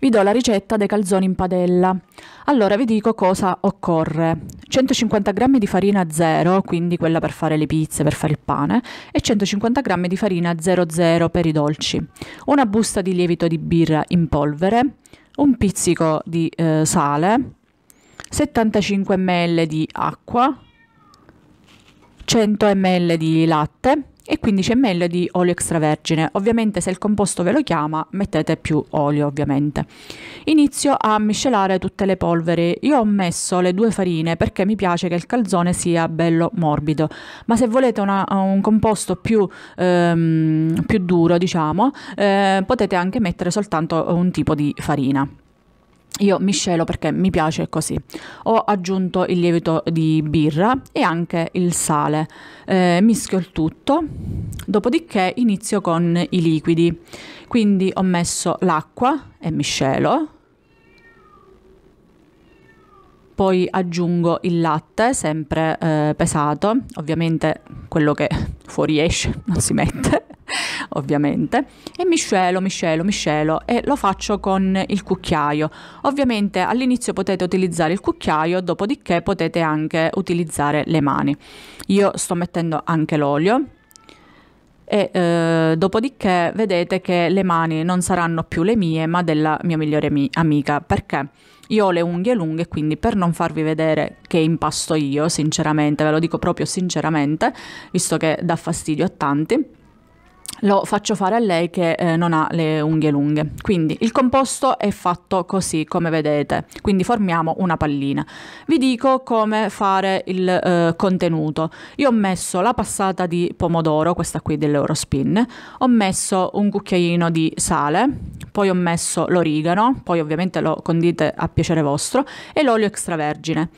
vi do la ricetta dei calzoni in padella. Allora vi dico cosa occorre. 150 g di farina 0, quindi quella per fare le pizze, per fare il pane, e 150 g di farina 00 per i dolci. Una busta di lievito di birra in polvere, un pizzico di eh, sale, 75 ml di acqua, 100 ml di latte, e 15 ml di olio extravergine. Ovviamente se il composto ve lo chiama mettete più olio ovviamente. Inizio a miscelare tutte le polveri. Io ho messo le due farine perché mi piace che il calzone sia bello morbido, ma se volete una, un composto più, ehm, più duro diciamo eh, potete anche mettere soltanto un tipo di farina. Io miscelo perché mi piace così. Ho aggiunto il lievito di birra e anche il sale. Eh, mischio il tutto, dopodiché inizio con i liquidi. Quindi ho messo l'acqua e miscelo. Poi aggiungo il latte, sempre eh, pesato, ovviamente quello che fuoriesce non si mette ovviamente, e miscelo, miscelo, miscelo e lo faccio con il cucchiaio. Ovviamente all'inizio potete utilizzare il cucchiaio, dopodiché potete anche utilizzare le mani. Io sto mettendo anche l'olio e eh, dopodiché vedete che le mani non saranno più le mie ma della mia migliore mi amica perché io ho le unghie lunghe quindi per non farvi vedere che impasto io sinceramente ve lo dico proprio sinceramente visto che dà fastidio a tanti lo faccio fare a lei che eh, non ha le unghie lunghe. Quindi il composto è fatto così come vedete, quindi formiamo una pallina. Vi dico come fare il eh, contenuto. Io ho messo la passata di pomodoro, questa qui dell'Eurospin, ho messo un cucchiaino di sale, poi ho messo l'origano, poi ovviamente lo condite a piacere vostro, e l'olio extravergine.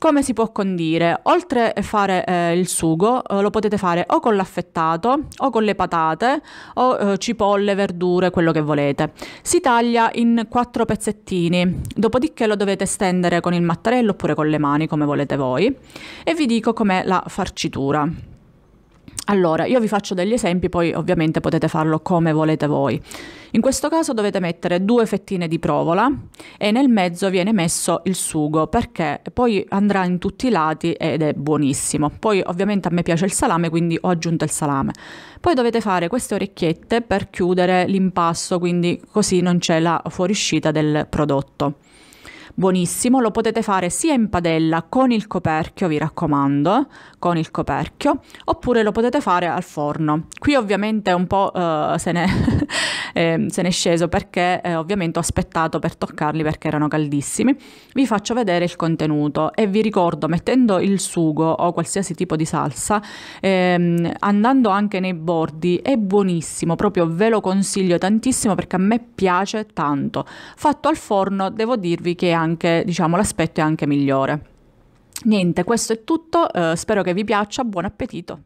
Come si può condire? Oltre a fare eh, il sugo, eh, lo potete fare o con l'affettato, o con le patate, o eh, cipolle, verdure, quello che volete. Si taglia in quattro pezzettini, dopodiché lo dovete stendere con il mattarello oppure con le mani, come volete voi, e vi dico com'è la farcitura. Allora, io vi faccio degli esempi, poi ovviamente potete farlo come volete voi. In questo caso dovete mettere due fettine di provola e nel mezzo viene messo il sugo perché poi andrà in tutti i lati ed è buonissimo. Poi ovviamente a me piace il salame, quindi ho aggiunto il salame. Poi dovete fare queste orecchiette per chiudere l'impasto, quindi così non c'è la fuoriuscita del prodotto buonissimo, lo potete fare sia in padella con il coperchio, vi raccomando, con il coperchio, oppure lo potete fare al forno. Qui ovviamente un po' eh, se, ne eh, se ne è sceso perché eh, ovviamente ho aspettato per toccarli perché erano caldissimi. Vi faccio vedere il contenuto e vi ricordo mettendo il sugo o qualsiasi tipo di salsa, ehm, andando anche nei bordi, è buonissimo, proprio ve lo consiglio tantissimo perché a me piace tanto. Fatto al forno devo dirvi che è anche anche, diciamo, l'aspetto è anche migliore. Niente, questo è tutto, eh, spero che vi piaccia, buon appetito!